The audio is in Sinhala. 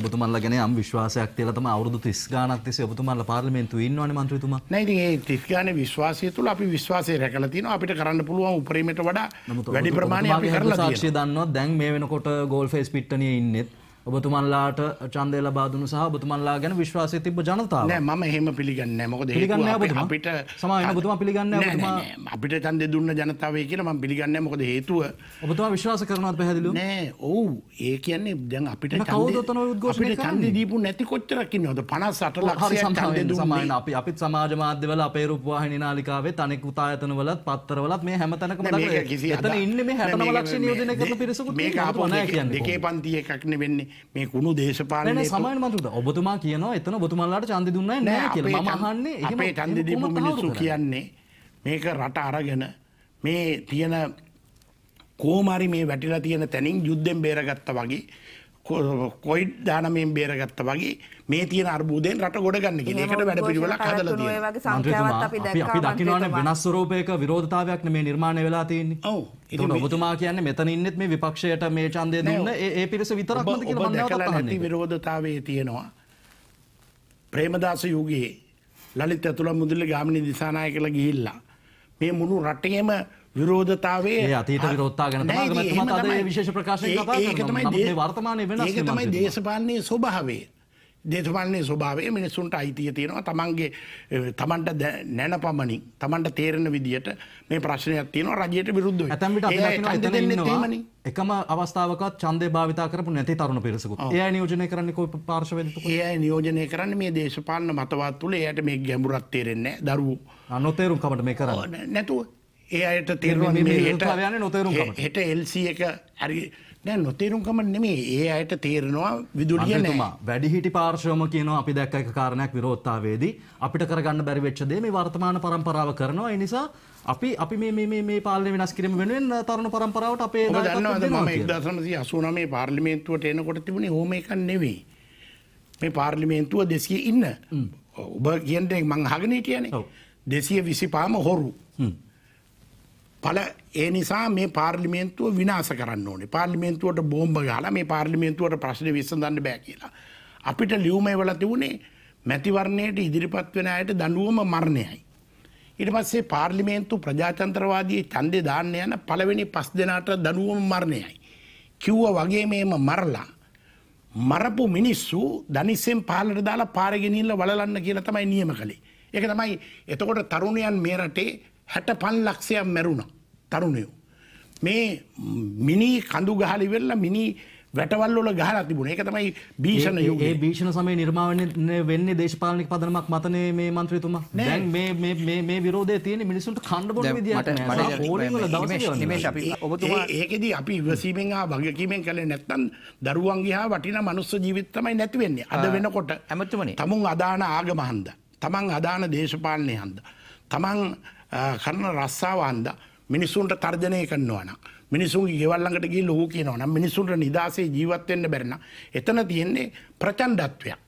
ඔබතුමල්ල ගැන අම් විශ්වාසයක් තියලා තමයි අවුරුදු 30 ගාණක් තිස්සේ ඔබතුමල්ල පාර්ලිමේන්තුවේ ඉන්නවනේ මන්ත්‍රීතුමා. නෑ ඉතින් ඒ 30 ගානේ විශ්වාසය තුළ අපි විශ්වාසය රැකලා තිනවා අපිට කරන්න පුළුවන් උපරිමයට වඩා වැඩි ප්‍රමාණයක් අපි කරලා තියෙනවා. සාක්ෂිය දන්නවා දැන් මේ වෙනකොට ගෝල් ෆේස් පිට්ටනියේ ඉන්නෙත් ඔබතුමන්ලාට ඡන්දය ලබා දුන්නු සහ ඔබතුමන්ලා ගැන විශ්වාසය තිබ්බ ජනතාව. නෑ මම එහෙම පිළිගන්නේ නෑ. මොකද හේතුව අපිට සමාවෙන්න ඔබතුමා පිළිගන්නේ නෑ. අපිට ඡන්දය දුන්න ජනතාවයි කියලා මම පිළිගන්නේ මොකද හේතුව. ඔබතුමා විශ්වාස කරනවද පැහැදිලිව? නෑ. ඔව්. ඒ කියන්නේ දැන් අපිට ඡන්දය කවුද ඔතන උද්ඝෝෂණය කරන්නේ? ඡන්දය දීපු නැති කොච්චරක් ඉන්නවද? 58 ලක්ෂයක් ඡන්දය දුන්නේ. සමාවෙන්න අපි අපිත් සමාජ මාධ්‍යවල අපේ රූපවාහිනී නාලිකාවේ තනිකුත් ආයතනවලත් පත්තරවලත් මේ හැමතැනකම දක්වලා. එතන ඉන්නේ මේ 69 ලක්ෂ නියෝජනය කරන පිරිසකුත් මේක ආපු දෙකේ පන්ති එකක් නෙවෙන්නේ. මේ කුණු දේශපාලන සමන් මතුද ඔබතුමා කියනවා එතන බොතුමල්ලාට චන්ද දුන්න නෑහන්නේ අපේ චන්ද දීපු මිනිස්සු කියන්නේ මේක රට අරගෙන මේ තියෙන කෝමරි මේ වැටිලා තියෙන තැනින් යුද්ධෙන් බේරගත්ත වගේ කොයිඩ් දානමෙන් බේරගත්ත වගේ මේ තියෙන අර්බූදයෙන් රට ගොඩ ගන්න කියන එකට වැඩ පිළිවෙලක් හදලා තියෙනවා. අපි දකින්නවානේ වෙනස් ස්වරූපයක විරෝධතාවයක් මේ නිර්මාණය වෙලා තියෙන්නේ. ඔව්. ඒක ඔබතුමා කියන්නේ මෙතන ඉන්නෙත් මේ විපක්ෂයට මේ ඡන්දය දුන්න ඒ ඒ පිරිස විතරක්මද කියලා මම නැවතත් අහන්නේ. විරෝධතාවයේ තියෙනවා. ප්‍රේමදාස යුගයේ ලලිත ඇතුළු මුදලි ගාමිණී දිසානායකලා ගිහිල්ලා මේ මුළු රටේම විරෝධතාවේ අතීත විරෝධතා ගැන තමයි මම අද මේ විශේෂ ප්‍රකාශය කතා කරන්නේ. ඒක තමයි වර්තමානයේ වෙනස් වීම. ඒක තමයි දේශපාලනයේ ස්වභාවය. දේශපාලනය ස්වභාවේ මිනිස්සුන්ට අයිතිය තියෙනවා තමන්ගේ තමන්ට නැන පමණින් තමන්ට තේරෙන විදිහට මේ ප්‍රශ්නයක් තියෙනවා රජයට විරුද්ධ ඇතැමිට එකම අවස්ථාවකත් චන්දය භාවිතා කරපු නැති තරුණ පිරිසකු ඒ නියෝජනය කරන්න කො පාර්ශවල ඒ නියෝජනය කරන්න මේ දේශපාලන මතවත් තුළ එයට මේ ගැඹුරත් තේරෙන්නේ දරු අනොතේරුම් කමට මේ කරන්න නැතුව ඒ අයට තේරවා හෙට එල්සි එක ඇරි දැන් නොතේරුම්කම නෙමේ ඒ අයට තේරෙනවා විදුලිය නෑ වැඩිහිටි පාර්ශවම කියනවා අපි දැක්ක එක කාරණයක් විරෝධතාවේදී අපිට කරගන්න බැරි වෙච්ච දේ මේ වර්තමාන පරම්පරාව කරනවා ඒ නිසා අපි අපි මේ මේ මේ පාලනය වෙනස් කිරීම වෙනුවෙන් තරුණ පරම්පරාවට අපේ දන්නවද මම 1989 පාර්ලිමේන්තුවට එනකොට තිබුණේ ඕම එකක් නෙවෙයි මේ පාර්ලිමේන්තුව 200 ඉන්න ඔබ කියන්නේ මං අහගෙන හිටියනේ 225ම හොරු පල ඒ නිසා මේ පාර්ලිමේන්තුව විනාස කරන්න ඕනේ පාර්ලිමේන්තුවට බෝම්බ ගාලා මේ පාර්ලිමේන්තුවට ප්‍රශ්න විසඳන්න බෑ කියලා. අපිට ලියුමේ වල තිබුණේ මැතිවරණයට ඉදිරිපත් වෙන අයට දඬුවම මරණයයි. ඊට පස්සේ පාර්ලිමේන්තු ප්‍රජාතන්ත්‍රවාදී ඡන්දේ දාන්න යන පළවෙනි පස් දෙනාට දඬුවම මරණයයි. කිව්වා වගේ මේම මරලා මරපු මිනිස්සු දනිස්සෙන් පාලට දාලා පාර ගෙනිහිල්ලා වලලන්න කියලා තමයි නියම කළේ. ඒක තමයි එතකොට තරුණයන් මේ රටේ 65 ලක්ෂයක් මැරුණා. තරුණයෝ. මේ මිනි කඳු ගහල ඉවරලා මිනි වැටවල් වල ගහලා තිබුණා. ඒක තමයි භීෂණ යුගයේ. ඒ භීෂණ සමයේ නිර්මාණය වෙන්නේ දේශපාලනික පදනමක් මතනේ මේ മന്ത്രിතුමා. දැන් මේ මේ මේ මේ විරෝධය තියෙන්නේ මිනිසුන්ට කන්න බොන විදියට නෑ. හෝරින් වල දවස් අපි ඔබතුමා ඒකෙදි අපි ඉවසීමෙන් ආ වගකීමෙන් කළේ නැත්නම් දරුවන් ගියා වටිනා මනුස්ස ජීවිත තමයි නැති වෙන්නේ. අද වෙනකොට ඇමතුමනේ. තමුන් අදාන ආගම හන්ද. තමන් අදාන දේශපාලනය හන්ද. තමන් කරන රස්සාව හන්දා මිනිසුන්ට තර්ජනය කරනවන මිනිසුන්ගේ ගෙවල්ලඟට ගිහිල්ලා ඌ කියනවනම් මිනිසුන්ට නිදාසේ ජීවත් වෙන්න බැරි නම් එතන තියෙන්නේ ප්‍රචණ්ඩත්වයක්